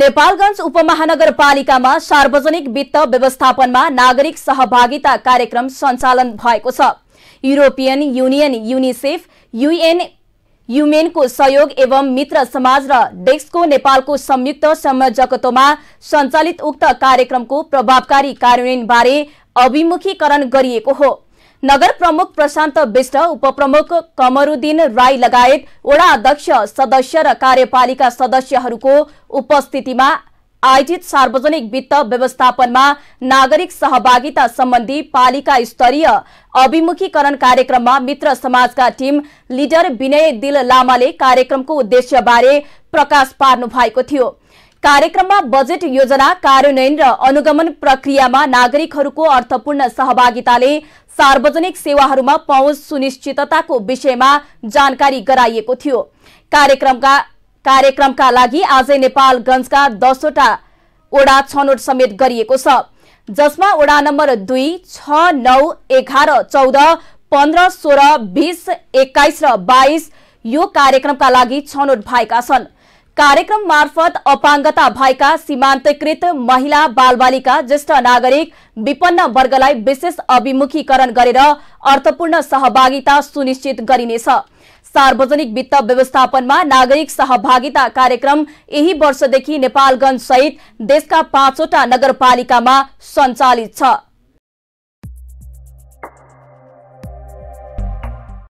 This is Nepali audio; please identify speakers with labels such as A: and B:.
A: नेपालगंज उपमहानगरपालिकामा सार्वजनिक वित्त व्यवस्थापनमा नागरिक सहभागिता कार्यक्रम सञ्चालन भएको छ युरोपियन युनियन युनिसेफ युएन युमेनको सहयोग एवं मित्र समाज र डेक्सको नेपालको संयुक्त संयोजकत्वमा सञ्चालित उक्त कार्यक्रमको प्रभावकारी कार्यान्वयनबारे अभिमुखीकरण गरिएको हो नगर प्रमुख प्रशान्त विष्ट उपप्रमुख कमरुद्दीन राई लगायत वडा अध्यक्ष सदस्य र कार्यपालिका सदस्यहरूको उपस्थितिमा आयोजित सार्वजनिक वित्त व्यवस्थापनमा नागरिक सहभागिता सम्बन्धी पालिका स्तरीय अभिमुखीकरण कार्यक्रममा मित्र समाजका टिम लिडर विनय दिल लामाले कार्यक्रमको उद्देश्यबारे प्रकाश पार्नु भएको थियो कार्यक्रममा बजेट योजना कार्यान्वयन र अनुगमन प्रक्रियामा नागरिकहरूको अर्थपूर्ण सहभागिताले सार्वजनिक सेवाहरूमा पहुँच सुनिश्चितताको विषयमा जानकारी गराइएको थियो कार्यक्रमका कार्यक्रमका लागि आज नेपालगंजका दसवटा ओडा छनौट समेत गरिएको छ जसमा ओडा नम्बर दुई छ नौ एघार चौध पन्ध्र सोह्र बीस एक्काइस र बाइस यो कार्यक्रमका लागि छनौट भएका छन् कार्यक्रम मार्फत अपाङ्गता भएका सीमान्तकृत महिला बालबालिका ज्येष्ठ नागरिक विपन्न वर्गलाई विशेष अभिमुखीकरण गरेर अर्थपूर्ण सहभागिता सुनिश्चित गरिनेछ सार्वजनिक वित्त व्यवस्थापनमा नागरिक सहभागिता कार्यक्रम यही वर्षदेखि नेपालगंजसहित सहित देशका पाँचवटा नगरपालिकामा सञ्चालित छ